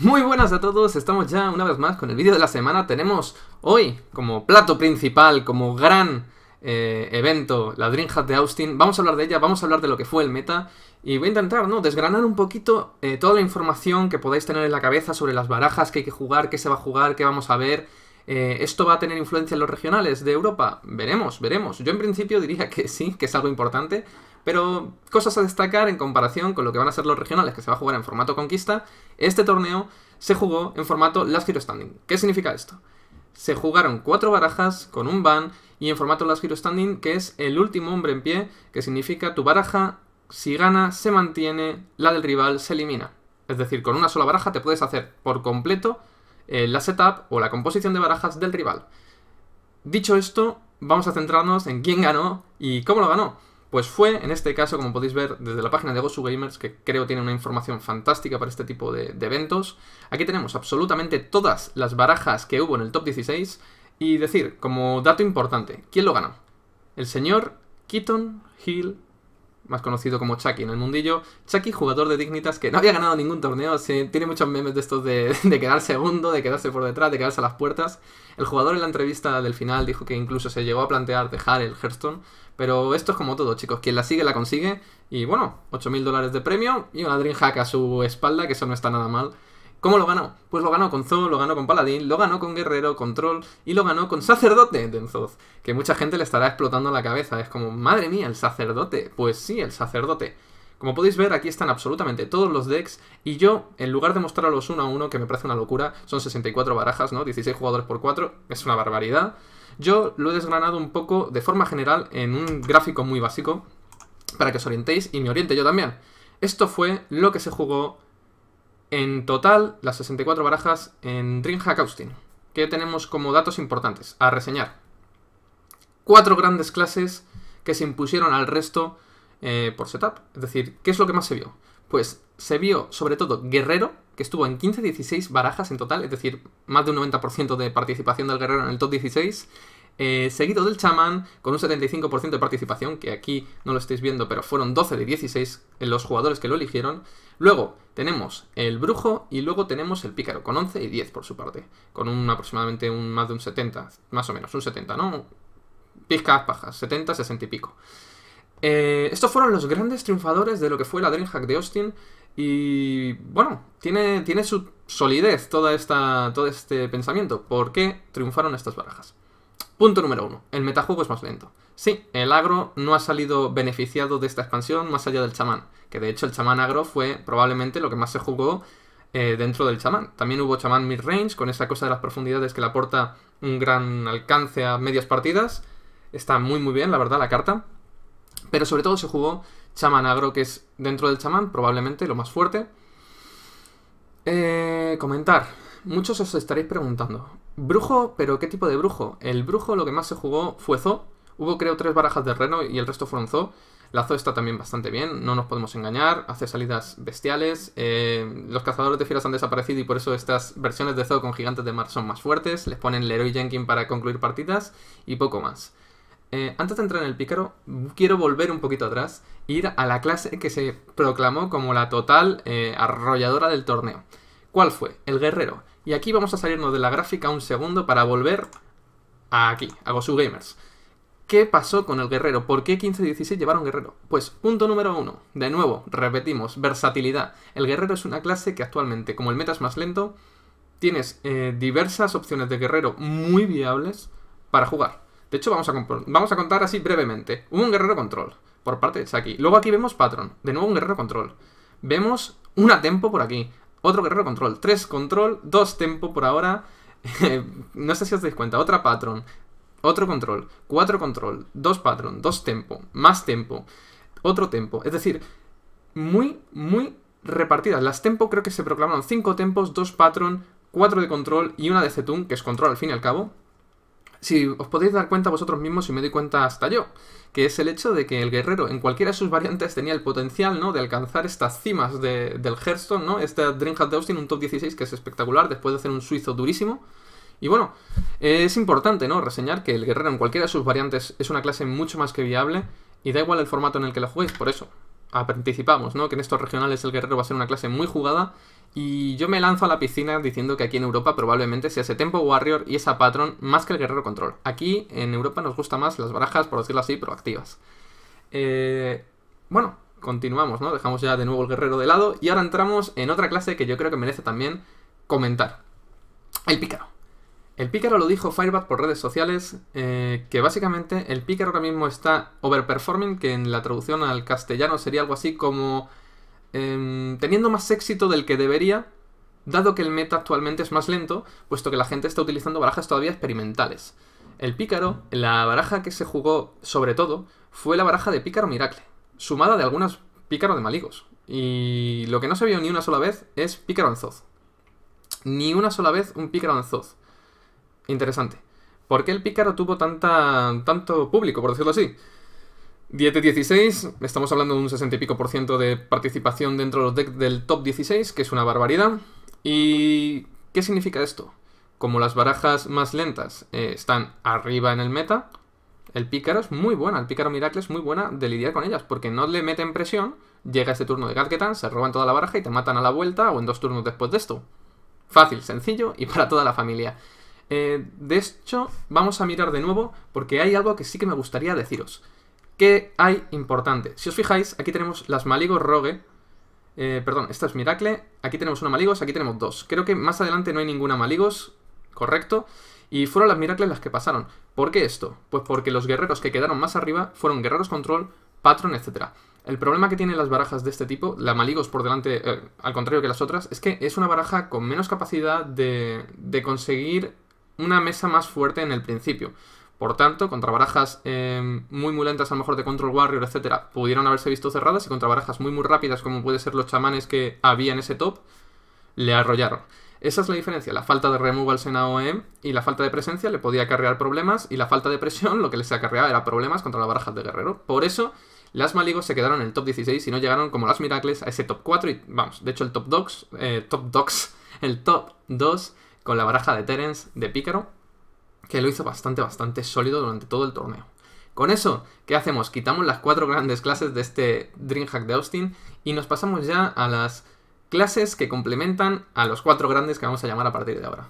Muy buenas a todos, estamos ya una vez más con el vídeo de la semana. Tenemos hoy como plato principal, como gran eh, evento, la DreamHack de Austin. Vamos a hablar de ella, vamos a hablar de lo que fue el meta y voy a intentar, ¿no? Desgranar un poquito eh, toda la información que podáis tener en la cabeza sobre las barajas que hay que jugar, qué se va a jugar, qué vamos a ver. Eh, ¿Esto va a tener influencia en los regionales de Europa? Veremos, veremos. Yo en principio diría que sí, que es algo importante, pero cosas a destacar en comparación con lo que van a ser los regionales, que se va a jugar en formato conquista, este torneo se jugó en formato Last Hero Standing. ¿Qué significa esto? Se jugaron cuatro barajas con un ban y en formato Last Hero Standing, que es el último hombre en pie, que significa tu baraja, si gana, se mantiene, la del rival se elimina. Es decir, con una sola baraja te puedes hacer por completo eh, la setup o la composición de barajas del rival. Dicho esto, vamos a centrarnos en quién ganó y cómo lo ganó. Pues fue, en este caso, como podéis ver desde la página de Gosu Gamers, que creo tiene una información fantástica para este tipo de, eventos. Aquí tenemos absolutamente todas las barajas que hubo en el top 16. Y decir, como dato importante, ¿quién lo ganó? El señor Keaton Hill, más conocido como Chucky en el mundillo. Chucky, jugador de Dignitas, que no había ganado ningún torneo. tiene muchos memes de estos de, de quedar segundo, de quedarse por detrás, de quedarse a las puertas. El jugador en la entrevista del final dijo que incluso se llegó a plantear dejar el Hearthstone pero esto es como todo, chicos. Quien la sigue, la consigue. Y bueno, 8.000 dólares de premio y una Dreamhack a su espalda, que eso no está nada mal. ¿Cómo lo ganó? Pues lo ganó con zo lo ganó con Paladín, lo ganó con Guerrero, con Troll y lo ganó con Sacerdote de Enzoz. Que mucha gente le estará explotando la cabeza. Es como, madre mía, el Sacerdote. Pues sí, el Sacerdote. Como podéis ver, aquí están absolutamente todos los decks y yo, en lugar de mostrarlos uno a uno, que me parece una locura, son 64 barajas, ¿no? 16 jugadores por 4, es una barbaridad. Yo lo he desgranado un poco de forma general en un gráfico muy básico para que os orientéis y me oriente yo también. Esto fue lo que se jugó en total las 64 barajas en Dreamhack Austin, que tenemos como datos importantes a reseñar. Cuatro grandes clases que se impusieron al resto eh, por setup. Es decir, ¿qué es lo que más se vio? Pues se vio sobre todo guerrero, que estuvo en 15-16 barajas en total, es decir, más de un 90% de participación del guerrero en el top 16, eh, seguido del chamán con un 75% de participación, que aquí no lo estáis viendo, pero fueron 12 de 16 los jugadores que lo eligieron. Luego tenemos el brujo y luego tenemos el pícaro, con 11 y 10 por su parte, con un aproximadamente un, más de un 70, más o menos, un 70, ¿no? Pizcas, pajas, 70, 60 y pico. Eh, estos fueron los grandes triunfadores de lo que fue la Dreamhack de Austin y bueno, tiene, tiene su solidez toda esta, todo este pensamiento. ¿Por qué triunfaron estas barajas? Punto número uno, el metajuego es más lento. Sí, el agro no ha salido beneficiado de esta expansión más allá del chamán, que de hecho el chamán agro fue probablemente lo que más se jugó eh, dentro del chamán. También hubo chamán mid-range, con esa cosa de las profundidades que le aporta un gran alcance a medias partidas. Está muy muy bien, la verdad, la carta. Pero sobre todo se jugó Chamán Agro, que es dentro del chamán, probablemente lo más fuerte. Eh, comentar. Muchos os estaréis preguntando. Brujo, pero ¿qué tipo de brujo? El brujo lo que más se jugó fue Zo. Hubo creo tres barajas de reno y el resto fueron Zo. La Zo está también bastante bien, no nos podemos engañar, hace salidas bestiales. Eh, los cazadores de fieras han desaparecido y por eso estas versiones de Zo con gigantes de mar son más fuertes. Les ponen Leroy Jenkins para concluir partidas y poco más. Eh, antes de entrar en el pícaro, quiero volver un poquito atrás ir a la clase que se proclamó como la total eh, arrolladora del torneo. ¿Cuál fue? El guerrero. Y aquí vamos a salirnos de la gráfica un segundo para volver aquí, a Gosu Gamers. ¿Qué pasó con el guerrero? ¿Por qué 15-16 llevaron guerrero? Pues punto número uno. De nuevo, repetimos, versatilidad. El guerrero es una clase que actualmente, como el meta es más lento, tienes eh, diversas opciones de guerrero muy viables para jugar. De hecho, vamos a, contar así brevemente. un guerrero control por parte de Chucky. Luego aquí vemos Patron, De nuevo un guerrero control. Vemos una tempo por aquí. Otro guerrero control. Tres control, dos tempo por ahora. no sé si os dais cuenta. Otra Patron, Otro control. Cuatro control. Dos Patron, Dos tempo. Más tempo. Otro tempo. Es decir, muy, muy repartidas. Las tempo creo que se proclamaron cinco tempos, dos Patron, cuatro de control y una de Zetun, que es control al fin y al cabo. Si os podéis dar cuenta vosotros mismos, y me doy cuenta hasta yo, que es el hecho de que el guerrero en cualquiera de sus variantes tenía el potencial, ¿no? De alcanzar estas cimas de, del Hearthstone, ¿no? Este Dreamhat de Austin, un top 16 que es espectacular, después de hacer un suizo durísimo. Y bueno, es importante, ¿no? Reseñar que el guerrero en cualquiera de sus variantes es una clase mucho más que viable y da igual el formato en el que la juguéis, por eso anticipamos, ¿no? Que en estos regionales el guerrero va a ser una clase muy jugada y yo me lanzo a la piscina diciendo que aquí en Europa probablemente sea ese Tempo Warrior y esa Patron más que el Guerrero Control. Aquí en Europa nos gustan más las barajas, por decirlo así, proactivas. Eh, bueno, continuamos, ¿no? Dejamos ya de nuevo el Guerrero de lado y ahora entramos en otra clase que yo creo que merece también comentar. El Pícaro. El Pícaro lo dijo Firebat por redes sociales, eh, que básicamente el Pícaro ahora mismo está overperforming, que en la traducción al castellano sería algo así como Em, teniendo más éxito del que debería, dado que el meta actualmente es más lento, puesto que la gente está utilizando barajas todavía experimentales. El pícaro, la baraja que se jugó sobre todo, fue la baraja de pícaro miracle, sumada de algunas pícaro de maligos. Y lo que no se vio ni una sola vez es pícaro anzoz Ni una sola vez un pícaro anzoz Interesante. ¿Por qué el pícaro tuvo tanta, tanto público, por decirlo así? 10 16, estamos hablando de un 60 y pico por ciento de participación dentro de los decks del top 16, que es una barbaridad. ¿Y qué significa esto? Como las barajas más lentas eh, están arriba en el meta, el pícaro es muy buena, el pícaro miracle es muy buena de lidiar con ellas, porque no le meten presión, llega este turno de Gadgetan, se roban toda la baraja y te matan a la vuelta o en dos turnos después de esto. Fácil, sencillo y para toda la familia. Eh, de hecho, vamos a mirar de nuevo porque hay algo que sí que me gustaría deciros. ¿Qué hay importante? Si os fijáis, aquí tenemos las Maligos Rogue. Eh, perdón, esta es Miracle. Aquí tenemos una Maligos, aquí tenemos dos. Creo que más adelante no hay ninguna Maligos, correcto. Y fueron las Miracles las que pasaron. ¿Por qué esto? Pues porque los guerreros que quedaron más arriba fueron guerreros control, patron, etc. El problema que tienen las barajas de este tipo, la Maligos por delante, eh, al contrario que las otras, es que es una baraja con menos capacidad de conseguir una mesa más fuerte en el principio. Por tanto, contra barajas em, muy muy lentas, a lo mejor de Control Warrior, etcétera, pudieron haberse visto cerradas y contra barajas muy muy rápidas, como puede ser los chamanes que había en ese top, le arrollaron. Esa es la diferencia, la falta de removals en AOM e y la falta de presencia le podía acarrear problemas y la falta de presión lo que les acarreaba era problemas contra las barajas de guerrero. Por eso, las Maligos se quedaron en el top 16 y no llegaron como las Miracles a ese top 4 y vamos, de hecho el top 2, eh, top el top 2 con la baraja de Terence de Pícaro que lo hizo bastante, bastante sólido durante todo el torneo. Con eso, ¿qué hacemos? Quitamos las cuatro grandes clases de este Dreamhack de Austin y nos pasamos ya a las clases que complementan a los cuatro grandes que vamos a llamar a partir de ahora.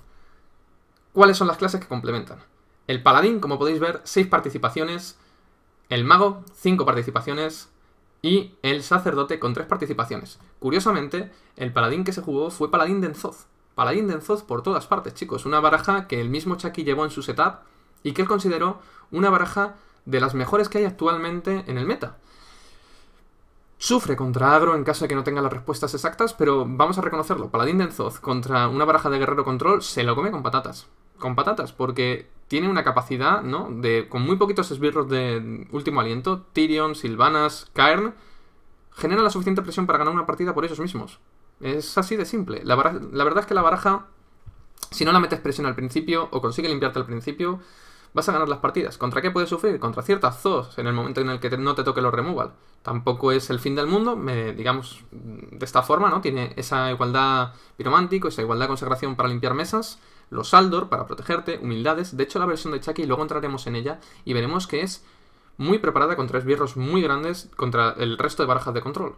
¿Cuáles son las clases que complementan? El paladín, como podéis ver, seis participaciones, el mago, cinco participaciones y el sacerdote con tres participaciones. Curiosamente, el paladín que se jugó fue paladín de Enzoz, Paladín de por todas partes, chicos. Una baraja que el mismo Chucky llevó en su setup y que él consideró una baraja de las mejores que hay actualmente en el meta. Sufre contra agro en caso de que no tenga las respuestas exactas, pero vamos a reconocerlo. Paladín de contra una baraja de guerrero control se lo come con patatas. Con patatas, porque tiene una capacidad, ¿no? De, con muy poquitos esbirros de último aliento, Tyrion, Silvanas, Cairn, genera la suficiente presión para ganar una partida por ellos mismos. Es así de simple. La, verdad es que la baraja, si no la metes presión al principio o consigue limpiarte al principio, vas a ganar las partidas. ¿Contra qué puedes sufrir? Contra ciertas zoos en el momento en el que no te toque los removal. Tampoco es el fin del mundo, digamos, de esta forma, ¿no? Tiene esa igualdad piromántico, esa igualdad de consagración para limpiar mesas, los Aldor para protegerte, humildades. De hecho, la versión de Chucky, luego entraremos en ella y veremos que es muy preparada contra esbirros muy grandes contra el resto de barajas de control.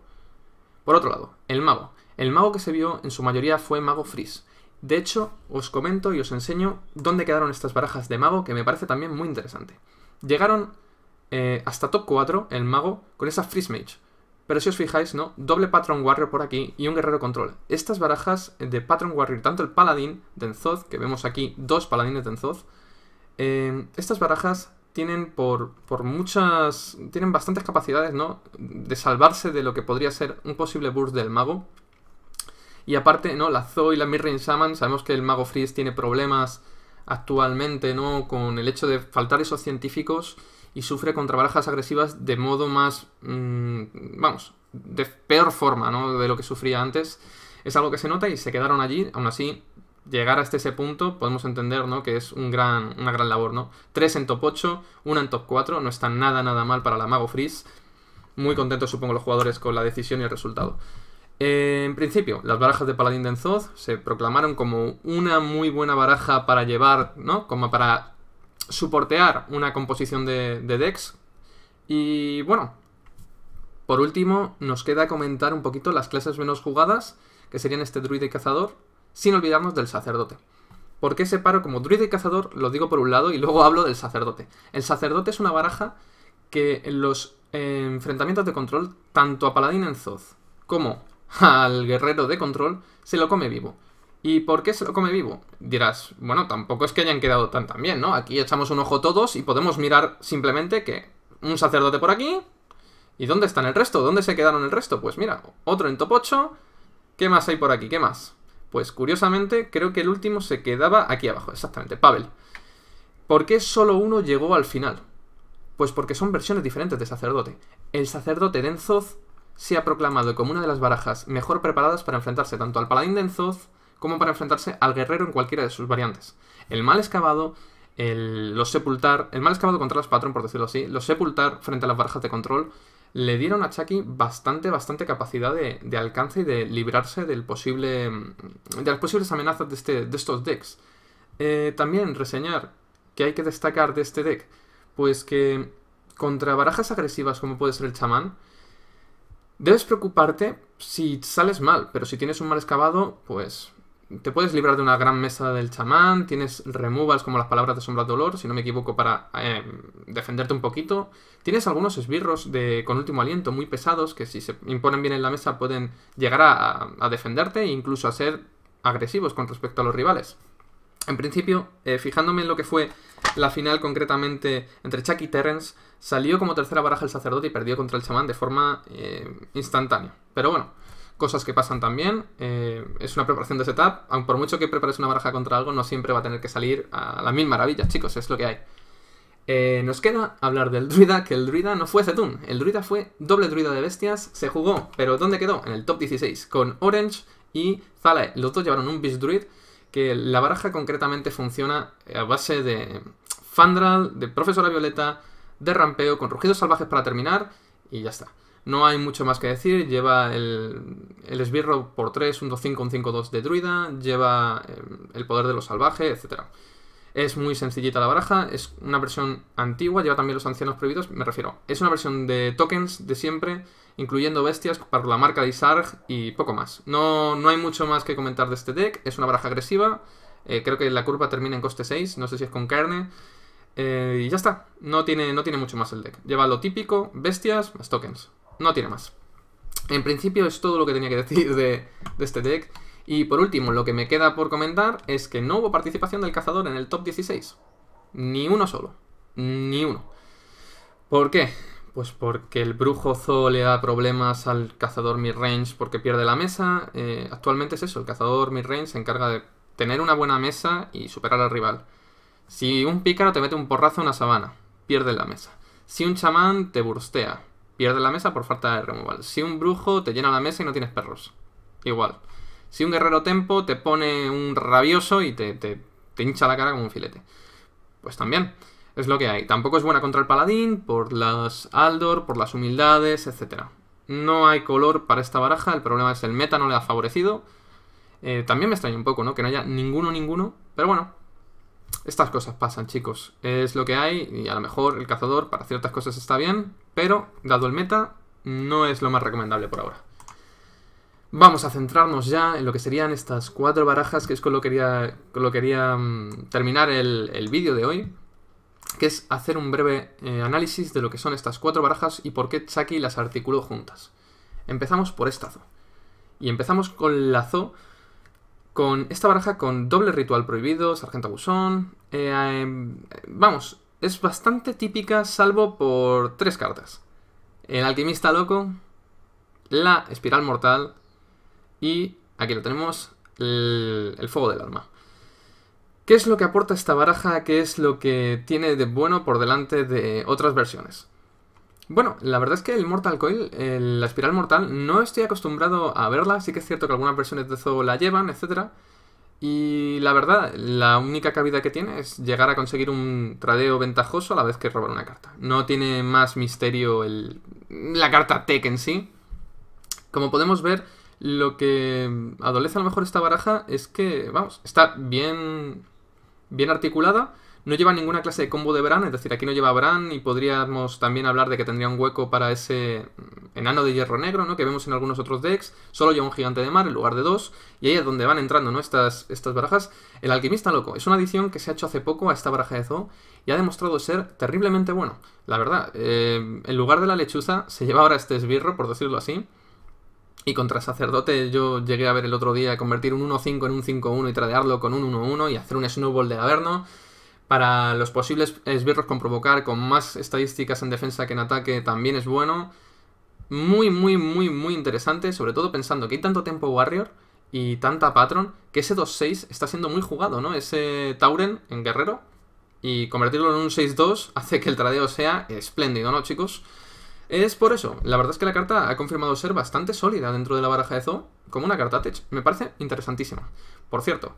Por otro lado, el mago. El mago que se vio en su mayoría fue mago freeze. De hecho, os comento y os enseño dónde quedaron estas barajas de mago, que me parece también muy interesante. Llegaron eh, hasta top 4 el mago con esa freeze mage. Pero si os fijáis, ¿no? Doble Patron Warrior por aquí y un Guerrero Control. Estas barajas de Patron Warrior, tanto el Paladín de Enzoth, que vemos aquí dos Paladines de Enzoth, eh, estas barajas tienen por, por muchas. tienen bastantes capacidades, ¿no? De salvarse de lo que podría ser un posible burst del mago. Y aparte, ¿no? La Zoe y la Mirren Shaman, sabemos que el mago Freeze tiene problemas actualmente, ¿no? Con el hecho de faltar esos científicos y sufre contra barajas agresivas de modo más. Mm, vamos, de peor forma, ¿no? De lo que sufría antes. Es algo que se nota y se quedaron allí. Aún así, llegar hasta ese punto podemos entender ¿no? que es un gran, una gran labor. ¿no? tres en top 8, una en top 4, no está nada nada mal para la Mago Freeze. Muy contentos supongo los jugadores con la decisión y el resultado. en principio, las barajas de Paladín de Enzoz se proclamaron como una muy buena baraja para llevar, ¿no? Como para soportear una composición de, decks. Y bueno, por último, nos queda comentar un poquito las clases menos jugadas, que serían este druide cazador, sin olvidarnos del sacerdote. ¿Por qué paro como druida y cazador? Lo digo por un lado y luego hablo del sacerdote. El sacerdote es una baraja que en los eh, enfrentamientos de control, tanto a Paladín en Zoz como al guerrero de control, se lo come vivo. ¿Y por qué se lo come vivo? Dirás, bueno, tampoco es que hayan quedado tan tan bien, ¿no? Aquí echamos un ojo todos y podemos mirar simplemente que un sacerdote por aquí. ¿Y dónde están el resto? ¿Dónde se quedaron el resto? Pues mira, otro en Topocho. ¿Qué más hay por aquí? ¿Qué más? Pues curiosamente, creo que el último se quedaba aquí abajo, exactamente, Pavel. ¿Por qué solo uno llegó al final? Pues porque son versiones diferentes de sacerdote. El sacerdote de Enzoz se ha proclamado como una de las barajas mejor preparadas para enfrentarse tanto al paladín de Enzoz como para enfrentarse al guerrero en cualquiera de sus variantes. El mal excavado, el, los sepultar, el mal excavado contra las patrón, por decirlo así, los sepultar frente a las barajas de control le dieron a Chucky bastante, bastante capacidad de, alcance y de librarse del posible, mm, de las posibles amenazas de, este, de estos decks. Eh, también reseñar que hay que destacar de este deck, pues que contra barajas agresivas como puede ser el chamán, debes preocuparte si sales mal, pero si tienes un mal excavado, pues te puedes librar de una gran mesa del chamán, tienes removals como las palabras de sombra dolor, si no me equivoco, para eh, defenderte un poquito. Tienes algunos esbirros de, con último aliento muy pesados que si se imponen bien en la mesa pueden llegar a, defenderte e incluso a ser agresivos con respecto a los rivales. En principio, eh, fijándome en lo que fue la final concretamente entre Chuck y Terrence, salió como tercera baraja el sacerdote y perdió contra el chamán de forma eh, instantánea. Pero bueno, cosas que pasan también. Eh, es una preparación de setup. aunque por mucho que prepares una baraja contra algo, no siempre va a tener que salir a las mil maravillas, chicos. Es lo que hay. Eh, nos queda hablar del druida, que el druida no fue Zetun. El druida fue doble druida de bestias. Se jugó, pero ¿dónde quedó? En el top 16, con Orange y Zalae. Los dos llevaron un Beast Druid, que la baraja concretamente funciona a base de Fandral, de Profesora Violeta, de Rampeo, con Rugidos Salvajes para terminar, y ya está. No hay mucho más que decir. Lleva el, esbirro por 3, un 2-5, un 5-2 de druida. Lleva eh, el poder de los salvajes, etc. Es muy sencillita la baraja. Es una versión antigua. Lleva también los ancianos prohibidos. Me refiero. Es una versión de tokens de siempre, incluyendo bestias para la marca de Isarg y poco más. No, no hay mucho más que comentar de este deck. Es una baraja agresiva. Eh, creo que la curva termina en coste 6, no sé si es con carne. Eh, y ya está, no tiene, no tiene mucho más el deck. Lleva lo típico, bestias más tokens no tiene más. En principio es todo lo que tenía que decir de, este deck. Y por último, lo que me queda por comentar es que no hubo participación del cazador en el top 16. Ni uno solo. Ni uno. ¿Por qué? Pues porque el brujo Zoo le da problemas al cazador midrange porque pierde la mesa. Eh, actualmente es eso, el cazador midrange se encarga de tener una buena mesa y superar al rival. Si un pícaro te mete un porrazo en una sabana, pierde la mesa. Si un chamán te burstea, Pierde la mesa por falta de removal. Si un brujo te llena la mesa y no tienes perros. Igual. Si un guerrero tempo te pone un rabioso y te, te, hincha la cara como un filete. Pues también. Es lo que hay. Tampoco es buena contra el paladín, por las Aldor, por las humildades, etc. No hay color para esta baraja, el problema es el meta no le ha favorecido. Eh, también me extraña un poco, ¿no? Que no haya ninguno, ninguno. Pero bueno, estas cosas pasan, chicos. Es lo que hay y a lo mejor el cazador para ciertas cosas está bien, pero dado el meta, no es lo más recomendable por ahora. Vamos a centrarnos ya en lo que serían estas cuatro barajas, que es con lo que quería, lo quería mm, terminar el, vídeo de hoy, que es hacer un breve eh, análisis de lo que son estas cuatro barajas y por qué Chucky las articuló juntas. Empezamos por esta Y empezamos con la Zo con esta baraja con doble ritual prohibido, sargento abusón... Eh, em, vamos, es bastante típica salvo por tres cartas. El alquimista loco, la espiral mortal y aquí lo tenemos, el, el fuego del alma. ¿Qué es lo que aporta esta baraja? ¿Qué es lo que tiene de bueno por delante de otras versiones? Bueno, la verdad es que el Mortal Coil, la espiral mortal, no estoy acostumbrado a verla. Sí que es cierto que algunas versiones de Zoo la llevan, etc. Y la verdad, la única cabida que tiene es llegar a conseguir un tradeo ventajoso a la vez que robar una carta. No tiene más misterio el, la carta tech en sí. Como podemos ver, lo que adolece a lo mejor esta baraja es que, vamos, está bien, bien articulada no lleva ninguna clase de combo de Bran, es decir, aquí no lleva Bran y podríamos también hablar de que tendría un hueco para ese mm, enano de hierro negro, ¿no? Que vemos en algunos otros decks. Solo lleva un gigante de mar en lugar de dos. Y ahí es donde van entrando, ¿no? Estas, estas barajas. El alquimista loco. Es una adición que se ha hecho hace poco a esta baraja de Zoo y ha demostrado ser terriblemente bueno. La verdad, eh, en lugar de la lechuza se lleva ahora este esbirro, por decirlo así. Y contra Sacerdote yo llegué a ver el otro día convertir un 1-5 en un 5-1 y tradearlo con un 1-1 y hacer un snowball de Averno. Para los posibles esbirros con provocar, con más estadísticas en defensa que en ataque, también es bueno. Muy, muy, muy, muy interesante, sobre todo pensando que hay tanto tempo Warrior y tanta Patron, que ese 2-6 está siendo muy jugado, ¿no? Ese Tauren en guerrero y convertirlo en un 6-2 hace que el tradeo sea espléndido, ¿no, chicos? Es por eso, la verdad es que la carta ha confirmado ser bastante sólida dentro de la baraja de Zoo, como una carta tech, me parece interesantísima. Por cierto,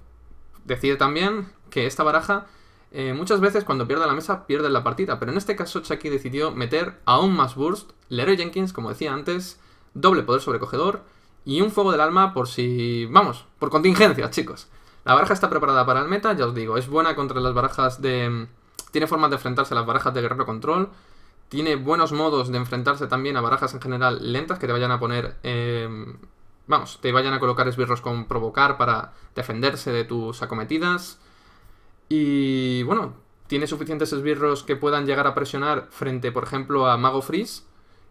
decide también que esta baraja eh, muchas veces cuando pierde la mesa pierde la partida, pero en este caso Chucky decidió meter aún más burst, Leroy Jenkins, como decía antes, doble poder sobrecogedor y un fuego del alma por si... vamos, por contingencia, chicos. La baraja está preparada para el meta, ya os digo, es buena contra las barajas de... Mm, tiene formas de enfrentarse a las barajas de guerrero control, tiene buenos modos de enfrentarse también a barajas en general lentas que te vayan a poner... Em, vamos, te vayan a colocar esbirros con provocar para defenderse de tus acometidas y bueno, tiene suficientes esbirros que puedan llegar a presionar frente, por ejemplo, a Mago Freeze,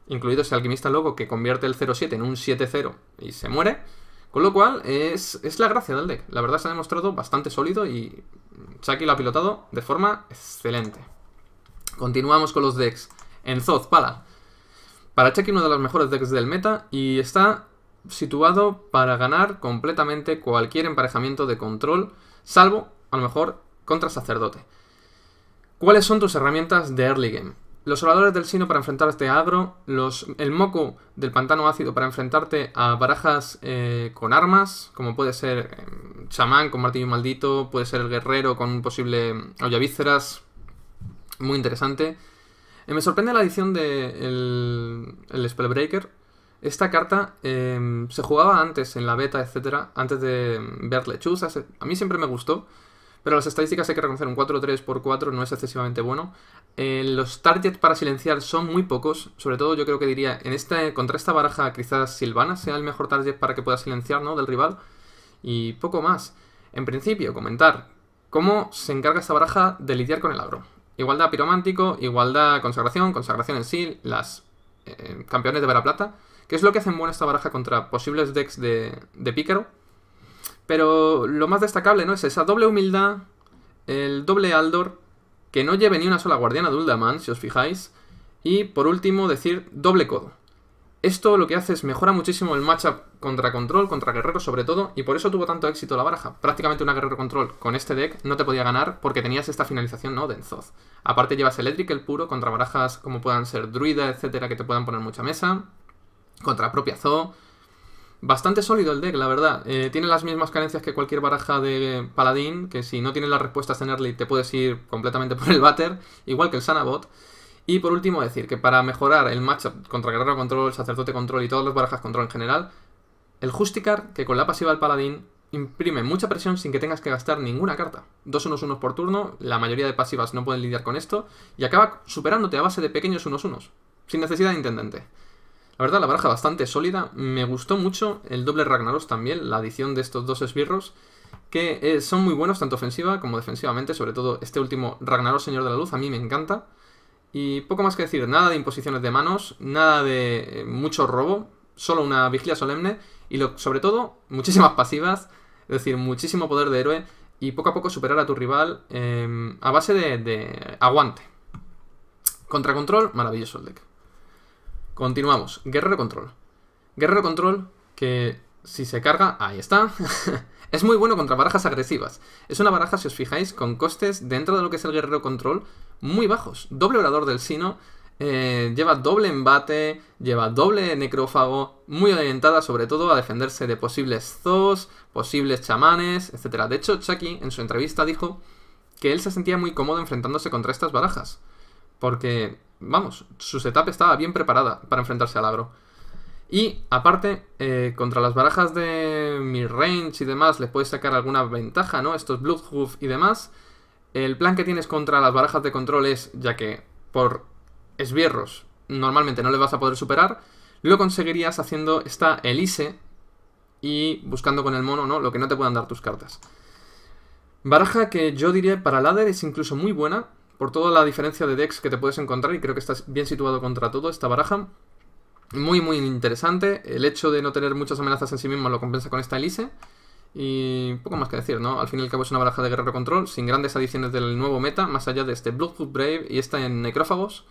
incluido ese alquimista loco que convierte el 0-7 en un 7-0 y se muere. Con lo cual, es, la gracia del deck. La verdad se ha demostrado bastante sólido y Chucky lo ha pilotado de forma excelente. Continuamos con los decks. En Zoth, Pala. Para Chucky uno de los mejores decks del meta y está situado para ganar completamente cualquier emparejamiento de control, salvo a lo mejor contra sacerdote. ¿Cuáles son tus herramientas de early game? Los oradores del sino para enfrentarte a agro, los, el moco del pantano ácido para enfrentarte a barajas eh, con armas, como puede ser eh, chamán con martillo maldito, puede ser el guerrero con un posible mm, olla vísceras, muy interesante. Eh, me sorprende la edición del de el Spellbreaker. Esta carta em, se jugaba antes en la beta, etcétera, antes de mm, ver lechuzas. A mí siempre me gustó. Pero las estadísticas hay que reconocer, un 4 3 por 4 no es excesivamente bueno. Eh, los targets para silenciar son muy pocos, sobre todo yo creo que diría, en este, contra esta baraja quizás Silvana sea el mejor target para que pueda silenciar ¿no? del rival. Y poco más. En principio, comentar cómo se encarga esta baraja de lidiar con el agro. Igualdad piromántico, igualdad consagración, consagración en sí, las eh, campeones de Vera Plata, ¿Qué es lo que hacen buena esta baraja contra posibles decks de, de pícaro pero lo más destacable, ¿no? Es esa doble humildad, el doble Aldor, que no lleve ni una sola guardiana de man si os fijáis. Y por último, decir doble codo. Esto lo que hace es mejora muchísimo el matchup contra control, contra guerrero sobre todo, y por eso tuvo tanto éxito la baraja. Prácticamente una guerrero control con este deck no te podía ganar porque tenías esta finalización no de Enzoz. Aparte llevas Electric el puro contra barajas como puedan ser Druida, etcétera, que te puedan poner mucha mesa, contra propia Zoo, Bastante sólido el deck, la verdad. Eh, tiene las mismas carencias que cualquier baraja de Paladín, que si no tienes las respuestas en early te puedes ir completamente por el váter, igual que el Sanabot. Y por último decir que para mejorar el matchup contra Guerrero Control, Sacerdote Control y todas las barajas Control en general, el Justicar, que con la pasiva del Paladín, imprime mucha presión sin que tengas que gastar ninguna carta. Dos unos unos por turno, la mayoría de pasivas no pueden lidiar con esto, y acaba superándote a base de pequeños unos unos, sin necesidad de intendente. La verdad, la baraja bastante sólida. Me gustó mucho el doble Ragnaros también, la adición de estos dos esbirros, que eh, son muy buenos tanto ofensiva como defensivamente, sobre todo este último Ragnaros Señor de la Luz, a mí me encanta. Y poco más que decir, nada de imposiciones de manos, nada de eh, mucho robo, solo una vigilia solemne y sobre todo muchísimas pasivas, es decir, muchísimo poder de héroe y poco a poco superar a tu rival em, a base de, de aguante. Contra control, maravilloso el deck. Continuamos. Guerrero Control. Guerrero Control, que si se carga, ahí está. es muy bueno contra barajas agresivas. Es una baraja, si os fijáis, con costes dentro de lo que es el guerrero control muy bajos. Doble orador del sino, eh, lleva doble embate, lleva doble necrófago, muy orientada sobre todo a defenderse de posibles zoos, posibles chamanes, etc. De hecho, Chucky en su entrevista dijo que él se sentía muy cómodo enfrentándose contra estas barajas. Porque vamos, su setup estaba bien preparada para enfrentarse al agro. Y aparte, eh, contra las barajas de range y demás, le puedes sacar alguna ventaja, ¿no? Estos Bloodhoof y demás. El plan que tienes contra las barajas de control es, ya que por esbierros normalmente no le vas a poder superar, lo conseguirías haciendo esta Elise y buscando con el mono, ¿no? Lo que no te puedan dar tus cartas. Baraja que yo diría para ladder es incluso muy buena, por toda la diferencia de decks que te puedes encontrar y creo que estás bien situado contra todo esta baraja. Muy, muy interesante. El hecho de no tener muchas amenazas en sí mismo lo compensa con esta Elise. Y poco más que decir, ¿no? Al fin y al cabo es una baraja de guerrero control, sin grandes adiciones del nuevo meta, más allá de este Bloodfoot Brave y esta en Necrófagos,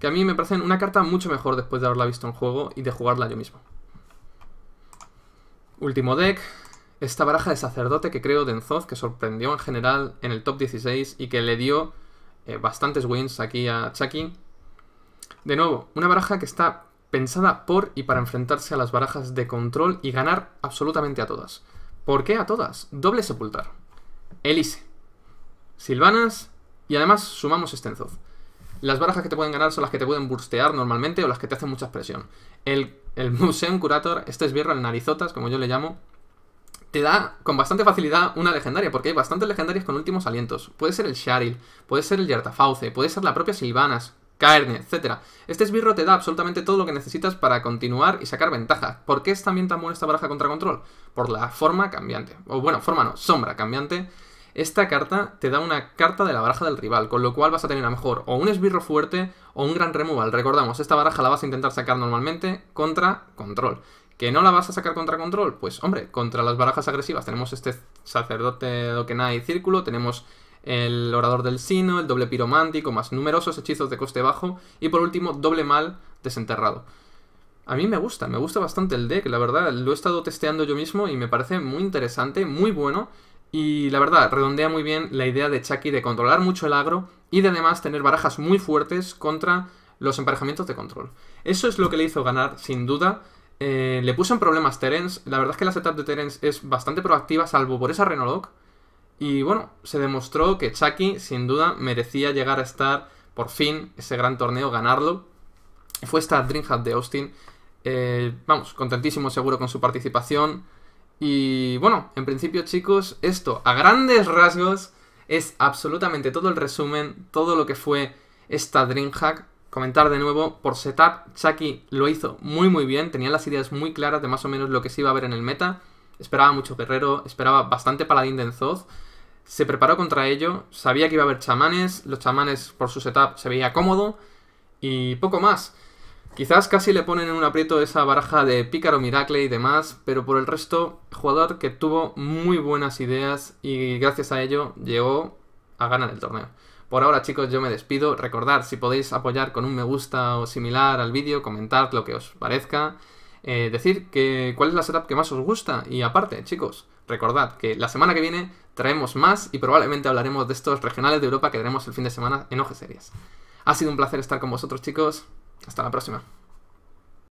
que a mí me parecen una carta mucho mejor después de haberla visto en juego y de jugarla yo mismo. Último deck, esta baraja de sacerdote que creo Denzoz, que sorprendió en general en el top 16 y que le dio eh, bastantes wins aquí a Chucky. De nuevo, una baraja que está pensada por y para enfrentarse a las barajas de control y ganar absolutamente a todas. ¿Por qué a todas? Doble sepultar. Elise. Silvanas. Y además sumamos Stenzov. Las barajas que te pueden ganar son las que te pueden burstear normalmente o las que te hacen mucha presión. El, Museum Curator, este es bierra, el narizotas, como yo le llamo, te da con bastante facilidad una legendaria, porque hay bastantes legendarias con últimos alientos. Puede ser el Sharil, puede ser el Yartafauce, puede ser la propia Silvanas, Caerne, etc. Este esbirro te da absolutamente todo lo que necesitas para continuar y sacar ventaja. ¿Por qué es también tan buena esta baraja contra control? Por la forma cambiante. O bueno, forma no, sombra cambiante. Esta carta te da una carta de la baraja del rival, con lo cual vas a tener a mejor o un esbirro fuerte o un gran removal. Recordamos, esta baraja la vas a intentar sacar normalmente contra control. ¿Que no la vas a sacar contra control? Pues hombre, contra las barajas agresivas tenemos este sacerdote Dokenai Círculo, tenemos el orador del sino, el doble piromántico, más numerosos hechizos de coste bajo y por último doble mal desenterrado. A mí me gusta, me gusta bastante el deck, la verdad, lo he estado testeando yo mismo y me parece muy interesante, muy bueno y la verdad, redondea muy bien la idea de Chucky de controlar mucho el agro y de además tener barajas muy fuertes contra los emparejamientos de control. Eso es lo que le hizo ganar, sin duda, eh, le puso en problemas Terence. La verdad es que la setup de Terence es bastante proactiva, salvo por esa Renolock. Y bueno, se demostró que Chucky, sin duda, merecía llegar a estar por fin ese gran torneo, ganarlo. Fue esta Dreamhack de Austin. Eh, vamos, contentísimo seguro con su participación. Y bueno, en principio, chicos, esto a grandes rasgos es absolutamente todo el resumen, todo lo que fue esta Dreamhack comentar de nuevo, por setup, Chucky lo hizo muy muy bien, tenía las ideas muy claras de más o menos lo que se iba a ver en el meta, esperaba mucho guerrero, esperaba bastante paladín de Enzoz, se preparó contra ello, sabía que iba a haber chamanes, los chamanes por su setup se veía cómodo y poco más. Quizás casi le ponen en un aprieto esa baraja de Pícaro Miracle y demás, pero por el resto, jugador que tuvo muy buenas ideas y gracias a ello llegó a ganar el torneo. Por ahora, chicos, yo me despido. Recordad, si podéis apoyar con un me gusta o similar al vídeo, comentar lo que os parezca, eh, decir que, cuál es la setup que más os gusta. Y aparte, chicos, recordad que la semana que viene traemos más y probablemente hablaremos de estos regionales de Europa que daremos el fin de semana en OJ Series. Ha sido un placer estar con vosotros, chicos. Hasta la próxima.